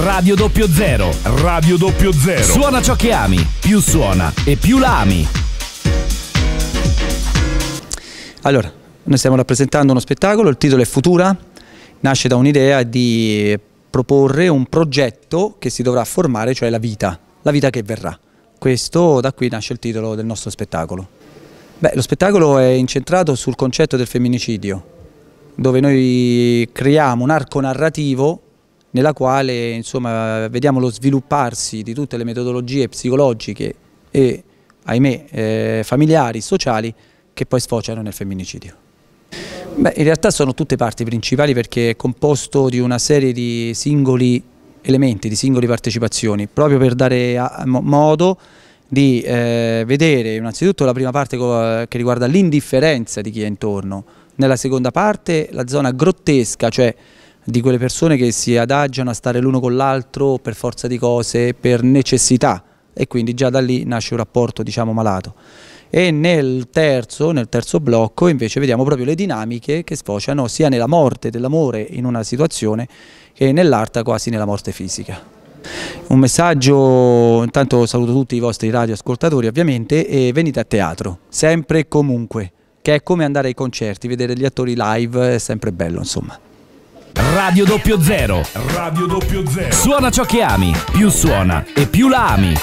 Radio Doppio Zero, Radio Doppio Zero. Suona ciò che ami, più suona e più la ami. Allora, noi stiamo rappresentando uno spettacolo, il titolo è Futura, nasce da un'idea di proporre un progetto che si dovrà formare, cioè la vita, la vita che verrà. Questo, da qui nasce il titolo del nostro spettacolo. Beh, lo spettacolo è incentrato sul concetto del femminicidio, dove noi creiamo un arco narrativo nella quale insomma, vediamo lo svilupparsi di tutte le metodologie psicologiche e, ahimè, eh, familiari, sociali che poi sfociano nel femminicidio. Beh, in realtà sono tutte parti principali perché è composto di una serie di singoli elementi, di singole partecipazioni, proprio per dare ah, modo di eh, vedere innanzitutto la prima parte che riguarda l'indifferenza di chi è intorno, nella seconda parte la zona grottesca, cioè di quelle persone che si adagiano a stare l'uno con l'altro per forza di cose, per necessità e quindi già da lì nasce un rapporto diciamo malato. E nel terzo, nel terzo blocco invece vediamo proprio le dinamiche che sfociano sia nella morte dell'amore in una situazione che nell'arte quasi nella morte fisica. Un messaggio, intanto saluto tutti i vostri radioascoltatori ovviamente e venite a teatro, sempre e comunque, che è come andare ai concerti, vedere gli attori live è sempre bello insomma. Radio Doppio Zero. Radio Doppio Zero. Suona ciò che ami, più suona e più la ami.